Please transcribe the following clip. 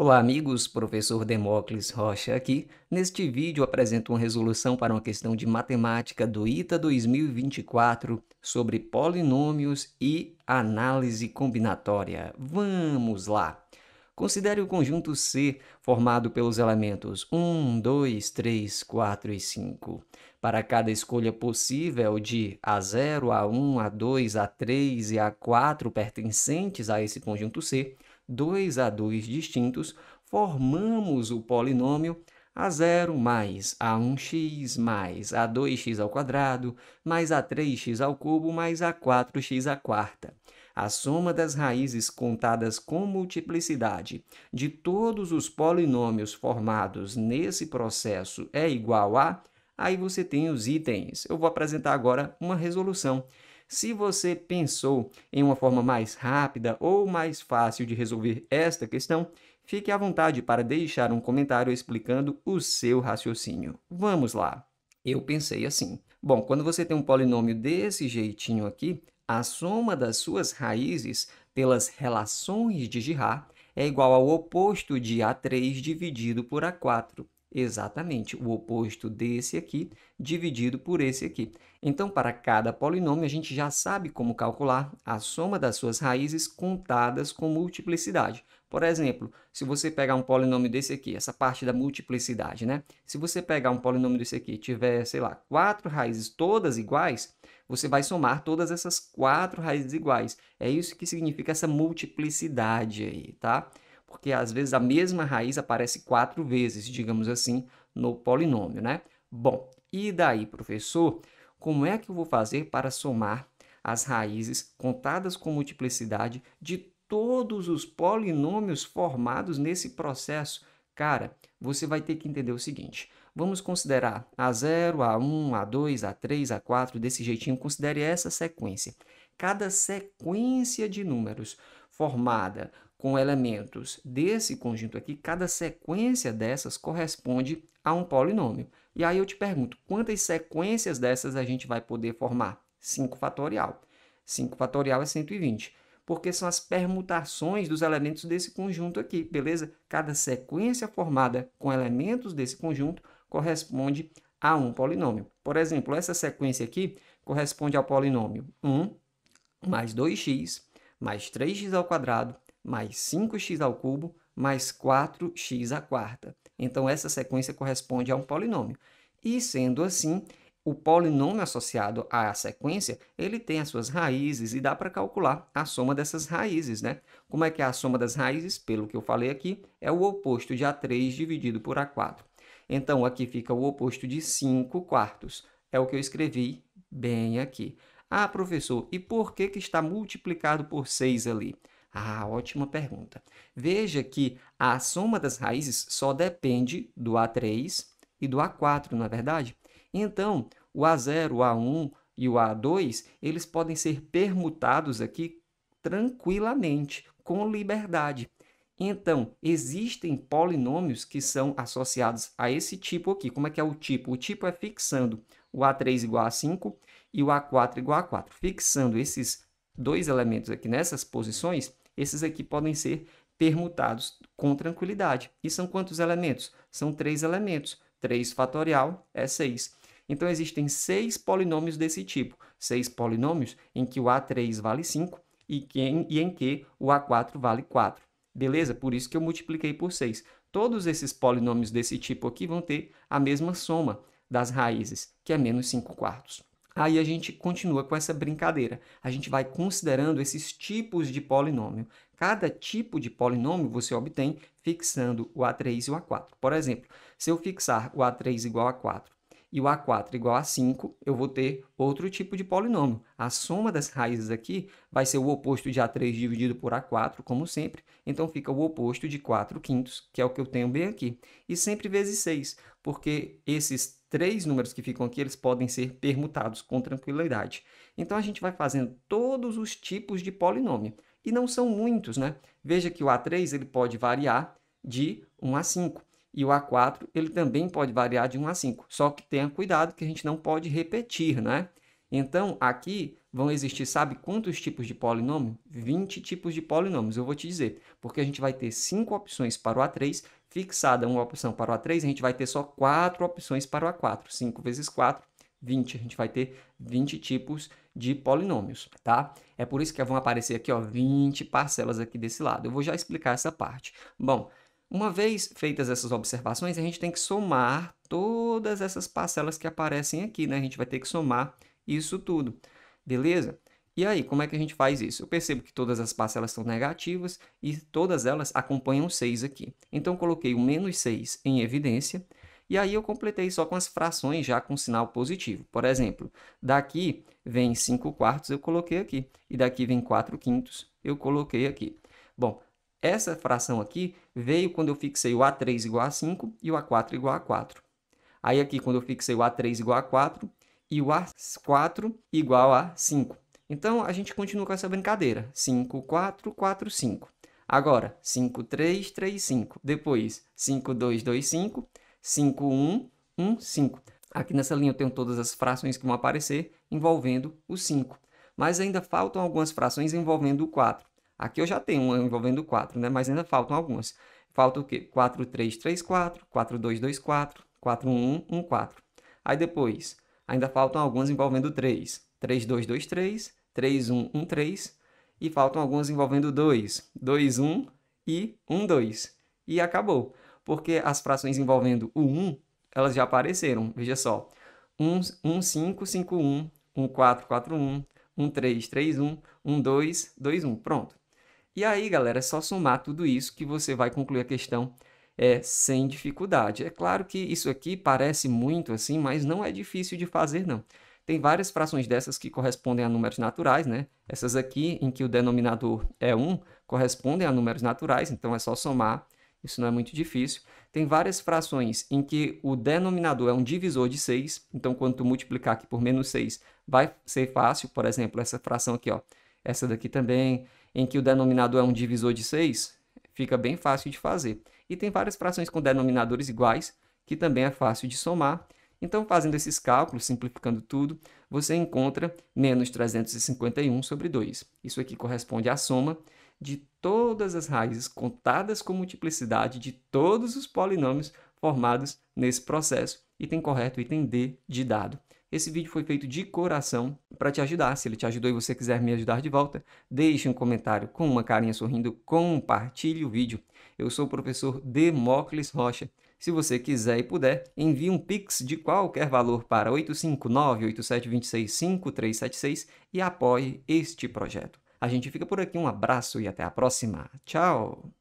Olá, amigos. Professor Demócles Rocha aqui. Neste vídeo apresento uma resolução para uma questão de matemática do ITA 2024 sobre polinômios e análise combinatória. Vamos lá! Considere o conjunto C formado pelos elementos 1, 2, 3, 4 e 5. Para cada escolha possível de A0, A1, A2, A3 e A4 pertencentes a esse conjunto C, 2 a 2 distintos, formamos o polinômio a0 mais a1x mais a2x ao quadrado mais a3x ao cubo mais a4x à quarta. A soma das raízes contadas com multiplicidade de todos os polinômios formados nesse processo é igual a... Aí você tem os itens. Eu vou apresentar agora uma resolução. Se você pensou em uma forma mais rápida ou mais fácil de resolver esta questão, fique à vontade para deixar um comentário explicando o seu raciocínio. Vamos lá! Eu pensei assim. Bom, quando você tem um polinômio desse jeitinho aqui, a soma das suas raízes pelas relações de Girard é igual ao oposto de A3 dividido por A4. Exatamente, o oposto desse aqui dividido por esse aqui. Então, para cada polinômio, a gente já sabe como calcular a soma das suas raízes contadas com multiplicidade. Por exemplo, se você pegar um polinômio desse aqui, essa parte da multiplicidade, né? Se você pegar um polinômio desse aqui e tiver, sei lá, quatro raízes todas iguais, você vai somar todas essas quatro raízes iguais. É isso que significa essa multiplicidade aí, tá? Tá? porque às vezes a mesma raiz aparece quatro vezes, digamos assim, no polinômio, né? Bom, e daí, professor, como é que eu vou fazer para somar as raízes contadas com multiplicidade de todos os polinômios formados nesse processo? Cara, você vai ter que entender o seguinte: vamos considerar A0, A1, A2, A3, A4, desse jeitinho, considere essa sequência. Cada sequência de números formada com elementos desse conjunto aqui, cada sequência dessas corresponde a um polinômio. E aí eu te pergunto, quantas sequências dessas a gente vai poder formar? 5 fatorial. 5 fatorial é 120, porque são as permutações dos elementos desse conjunto aqui, beleza? Cada sequência formada com elementos desse conjunto corresponde a um polinômio. Por exemplo, essa sequência aqui corresponde ao polinômio 1 mais 2x mais 3x ao quadrado mais 5x ao cubo mais 4x à quarta. Então, essa sequência corresponde a um polinômio. E, sendo assim, o polinômio associado à sequência, ele tem as suas raízes e dá para calcular a soma dessas raízes, né? Como é que é a soma das raízes? Pelo que eu falei aqui, é o oposto de A3 dividido por A4. Então, aqui fica o oposto de 5 quartos. É o que eu escrevi bem aqui. Ah, professor, e por que, que está multiplicado por 6 ali? Ah, ótima pergunta. Veja que a soma das raízes só depende do A3 e do A4, na é verdade? Então, o A0, o A1 e o A2, eles podem ser permutados aqui tranquilamente, com liberdade. Então, existem polinômios que são associados a esse tipo aqui. Como é que é o tipo? O tipo é fixando o A3 igual a 5 e o A4 igual a 4. Fixando esses dois elementos aqui nessas posições, esses aqui podem ser permutados com tranquilidade. E são quantos elementos? São três elementos. 3 fatorial é 6. Então, existem seis polinômios desse tipo. Seis polinômios em que o A3 vale 5 e, que, e em que o A4 vale 4. Beleza? Por isso que eu multipliquei por 6. Todos esses polinômios desse tipo aqui vão ter a mesma soma das raízes, que é menos 5 quartos. Aí a gente continua com essa brincadeira. A gente vai considerando esses tipos de polinômio. Cada tipo de polinômio você obtém fixando o A3 e o A4. Por exemplo, se eu fixar o A3 igual a 4 e o A4 igual a 5, eu vou ter outro tipo de polinômio. A soma das raízes aqui vai ser o oposto de A3 dividido por A4, como sempre. Então, fica o oposto de 4 quintos, que é o que eu tenho bem aqui. E sempre vezes 6, porque esses três números que ficam aqui, eles podem ser permutados com tranquilidade. Então, a gente vai fazendo todos os tipos de polinômio. E não são muitos, né? Veja que o A3 ele pode variar de 1 a 5. E o A4 ele também pode variar de 1 a 5, só que tenha cuidado que a gente não pode repetir, né? Então, aqui vão existir, sabe quantos tipos de polinômio? 20 tipos de polinômios, eu vou te dizer, porque a gente vai ter 5 opções para o A3, fixada uma opção para o A3, a gente vai ter só 4 opções para o A4. 5 vezes 4, 20. A gente vai ter 20 tipos de polinômios, tá? É por isso que vão aparecer aqui, ó, 20 parcelas aqui desse lado. Eu vou já explicar essa parte. Bom, uma vez feitas essas observações, a gente tem que somar todas essas parcelas que aparecem aqui, né? A gente vai ter que somar isso tudo, beleza? E aí, como é que a gente faz isso? Eu percebo que todas as parcelas são negativas e todas elas acompanham 6 aqui. Então, coloquei o menos 6 em evidência e aí eu completei só com as frações já com sinal positivo. Por exemplo, daqui vem 5 quartos, eu coloquei aqui. E daqui vem 4 quintos, eu coloquei aqui. Bom, essa fração aqui veio quando eu fixei o A3 igual a 5 e o A4 igual a 4. Aí aqui, quando eu fixei o A3 igual a 4 e o A4 igual a 5. Então, a gente continua com essa brincadeira. 5, 4, 4, 5. Agora, 5, 3, 3, 5. Depois, 5, 2, 2, 5. 5, 1, 1, 5. Aqui nessa linha eu tenho todas as frações que vão aparecer envolvendo o 5. Mas ainda faltam algumas frações envolvendo o 4. Aqui eu já tenho uma envolvendo 4, né? mas ainda faltam algumas. Falta o quê? 4, 3, 3, 4, 4, 2, 2, 4, 4, 1, 1, 4. Aí depois, ainda faltam algumas envolvendo 3. 3, 2, 2, 3, 3, 1, 1, 3. E faltam algumas envolvendo 2, 2, 1 e 1, 2. E acabou, porque as frações envolvendo o 1, elas já apareceram. Veja só, 1, 1 5, 5, 1, 1, 4, 4, 1, 1, 3, 3, 1, 1, 2, 2, 1. Pronto. E aí, galera, é só somar tudo isso que você vai concluir a questão é, sem dificuldade. É claro que isso aqui parece muito assim, mas não é difícil de fazer, não. Tem várias frações dessas que correspondem a números naturais, né? Essas aqui, em que o denominador é 1, correspondem a números naturais, então é só somar, isso não é muito difícil. Tem várias frações em que o denominador é um divisor de 6, então quando tu multiplicar aqui por menos 6, vai ser fácil, por exemplo, essa fração aqui, ó, essa daqui também, em que o denominador é um divisor de 6, fica bem fácil de fazer. E tem várias frações com denominadores iguais, que também é fácil de somar. Então, fazendo esses cálculos, simplificando tudo, você encontra menos 351 sobre 2. Isso aqui corresponde à soma de todas as raízes contadas com multiplicidade de todos os polinômios formados nesse processo. Item correto, item D de dado. Esse vídeo foi feito de coração para te ajudar. Se ele te ajudou e você quiser me ajudar de volta, deixe um comentário com uma carinha sorrindo, compartilhe o vídeo. Eu sou o professor Demócles Rocha. Se você quiser e puder, envie um Pix de qualquer valor para 859-8726-5376 e apoie este projeto. A gente fica por aqui, um abraço e até a próxima. Tchau!